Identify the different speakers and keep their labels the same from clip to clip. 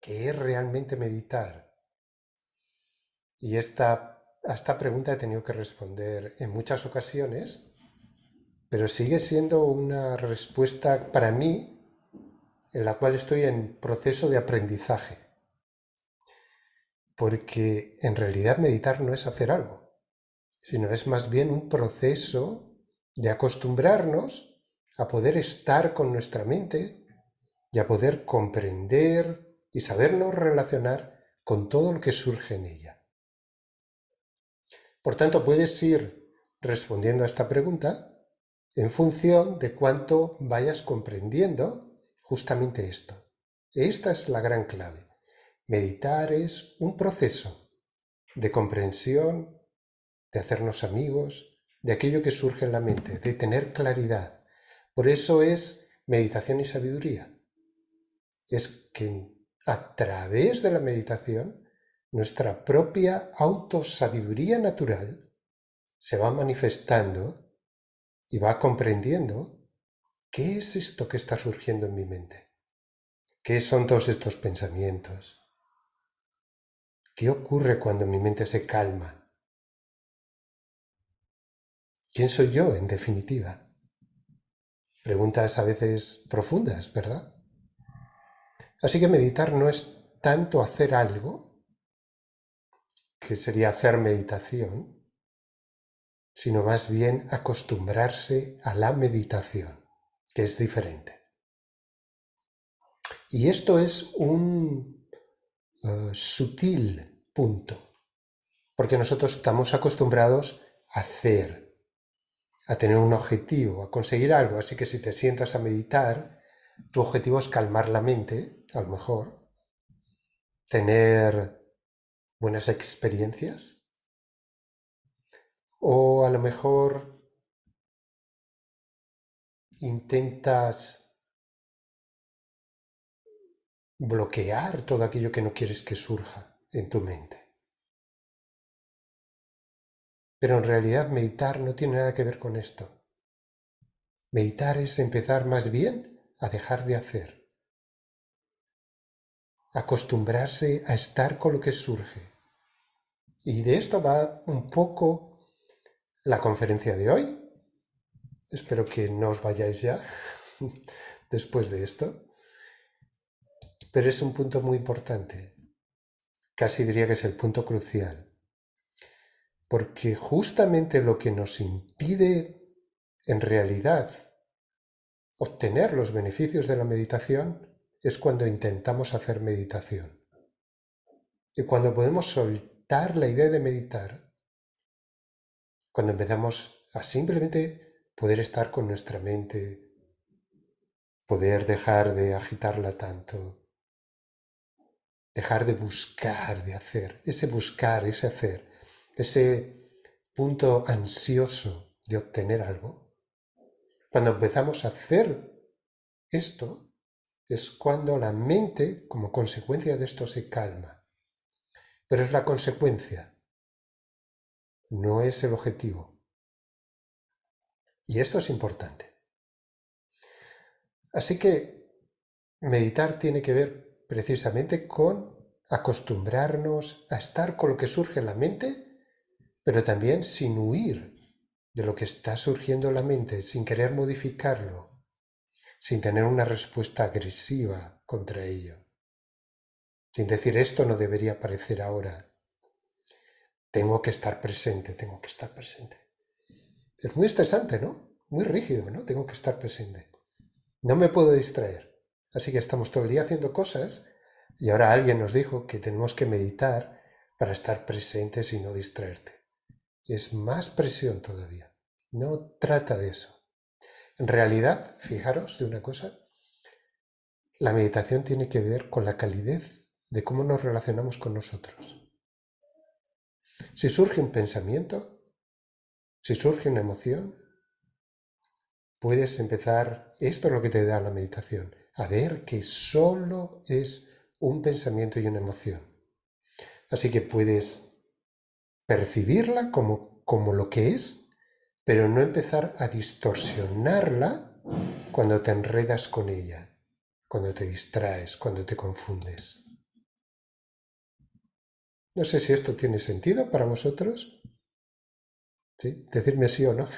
Speaker 1: qué es realmente meditar? Y esta, a esta pregunta he tenido que responder en muchas ocasiones, pero sigue siendo una respuesta para mí en la cual estoy en proceso de aprendizaje. Porque en realidad meditar no es hacer algo, sino es más bien un proceso de acostumbrarnos a poder estar con nuestra mente y a poder comprender, y sabernos relacionar con todo lo que surge en ella. Por tanto, puedes ir respondiendo a esta pregunta en función de cuánto vayas comprendiendo justamente esto. Esta es la gran clave. Meditar es un proceso de comprensión, de hacernos amigos, de aquello que surge en la mente, de tener claridad. Por eso es meditación y sabiduría. Es que a través de la meditación, nuestra propia autosabiduría natural se va manifestando y va comprendiendo qué es esto que está surgiendo en mi mente, qué son todos estos pensamientos, qué ocurre cuando mi mente se calma, quién soy yo en definitiva. Preguntas a veces profundas, ¿verdad? Así que meditar no es tanto hacer algo, que sería hacer meditación, sino más bien acostumbrarse a la meditación, que es diferente. Y esto es un eh, sutil punto, porque nosotros estamos acostumbrados a hacer, a tener un objetivo, a conseguir algo. Así que si te sientas a meditar, tu objetivo es calmar la mente a lo mejor, tener buenas experiencias, o a lo mejor intentas bloquear todo aquello que no quieres que surja en tu mente. Pero en realidad meditar no tiene nada que ver con esto. Meditar es empezar más bien a dejar de hacer acostumbrarse a estar con lo que surge. Y de esto va un poco la conferencia de hoy. Espero que no os vayáis ya después de esto. Pero es un punto muy importante. Casi diría que es el punto crucial. Porque justamente lo que nos impide en realidad obtener los beneficios de la meditación es cuando intentamos hacer meditación. Y cuando podemos soltar la idea de meditar, cuando empezamos a simplemente poder estar con nuestra mente, poder dejar de agitarla tanto, dejar de buscar, de hacer, ese buscar, ese hacer, ese punto ansioso de obtener algo. Cuando empezamos a hacer esto, es cuando la mente, como consecuencia de esto, se calma. Pero es la consecuencia, no es el objetivo. Y esto es importante. Así que meditar tiene que ver precisamente con acostumbrarnos a estar con lo que surge en la mente, pero también sin huir de lo que está surgiendo en la mente, sin querer modificarlo, sin tener una respuesta agresiva contra ello. Sin decir esto no debería aparecer ahora. Tengo que estar presente, tengo que estar presente. Es muy estresante, ¿no? Muy rígido, ¿no? Tengo que estar presente. No me puedo distraer. Así que estamos todo el día haciendo cosas y ahora alguien nos dijo que tenemos que meditar para estar presentes y no distraerte. Es más presión todavía. No trata de eso. En realidad, fijaros de una cosa, la meditación tiene que ver con la calidez de cómo nos relacionamos con nosotros. Si surge un pensamiento, si surge una emoción, puedes empezar, esto es lo que te da la meditación, a ver que solo es un pensamiento y una emoción. Así que puedes percibirla como, como lo que es pero no empezar a distorsionarla cuando te enredas con ella, cuando te distraes, cuando te confundes. No sé si esto tiene sentido para vosotros. ¿Sí? Decirme sí o no.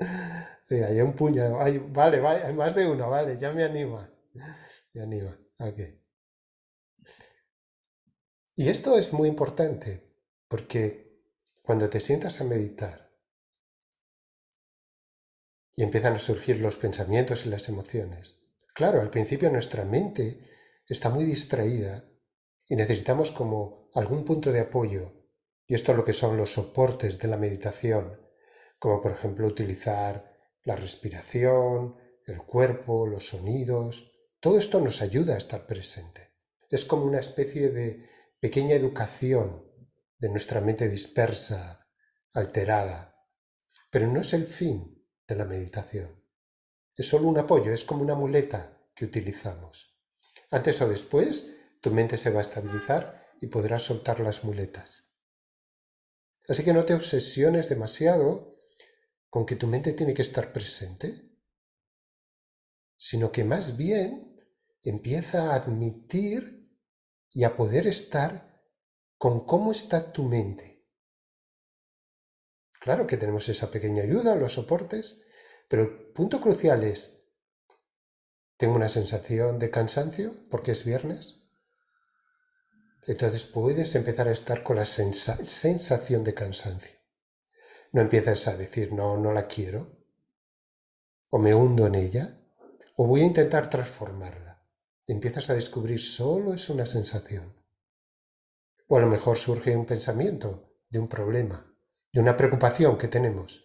Speaker 1: hay un puñado. hay vale, hay más de uno, vale, ya me anima. Me anima. Y esto es muy importante porque cuando te sientas a meditar, y empiezan a surgir los pensamientos y las emociones. Claro, al principio nuestra mente está muy distraída y necesitamos como algún punto de apoyo. Y esto es lo que son los soportes de la meditación, como por ejemplo utilizar la respiración, el cuerpo, los sonidos. Todo esto nos ayuda a estar presente. Es como una especie de pequeña educación de nuestra mente dispersa, alterada. Pero no es el fin, la meditación. Es solo un apoyo, es como una muleta que utilizamos. Antes o después, tu mente se va a estabilizar y podrás soltar las muletas. Así que no te obsesiones demasiado con que tu mente tiene que estar presente, sino que más bien empieza a admitir y a poder estar con cómo está tu mente Claro que tenemos esa pequeña ayuda, los soportes, pero el punto crucial es, ¿tengo una sensación de cansancio porque es viernes? Entonces puedes empezar a estar con la sensación de cansancio. No empiezas a decir, no, no la quiero, o me hundo en ella, o voy a intentar transformarla. Empiezas a descubrir, solo es una sensación. O a lo mejor surge un pensamiento de un problema de una preocupación que tenemos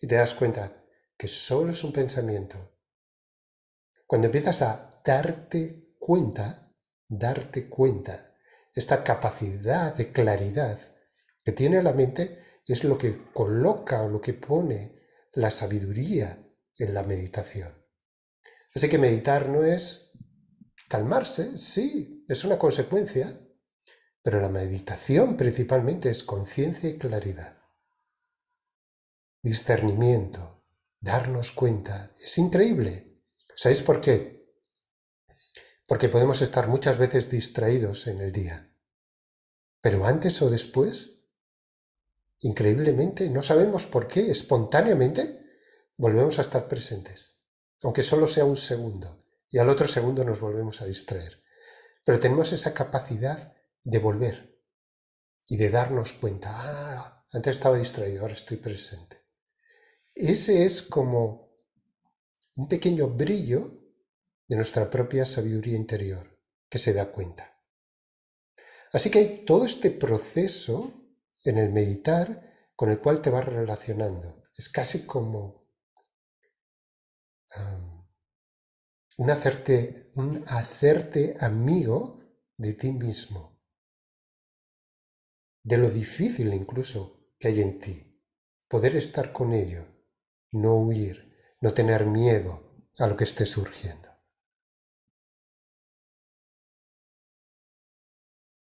Speaker 1: y te das cuenta que solo es un pensamiento. Cuando empiezas a darte cuenta, darte cuenta, esta capacidad de claridad que tiene la mente es lo que coloca o lo que pone la sabiduría en la meditación. Así que meditar no es calmarse, sí, es una consecuencia, pero la meditación principalmente es conciencia y claridad discernimiento, darnos cuenta. Es increíble. ¿Sabéis por qué? Porque podemos estar muchas veces distraídos en el día. Pero antes o después, increíblemente, no sabemos por qué, espontáneamente, volvemos a estar presentes. Aunque solo sea un segundo. Y al otro segundo nos volvemos a distraer. Pero tenemos esa capacidad de volver y de darnos cuenta. Ah, antes estaba distraído, ahora estoy presente. Ese es como un pequeño brillo de nuestra propia sabiduría interior que se da cuenta. Así que hay todo este proceso en el meditar con el cual te vas relacionando. Es casi como un, hacerte, un hacerte amigo de ti mismo, de lo difícil incluso que hay en ti, poder estar con ello no huir, no tener miedo a lo que esté surgiendo.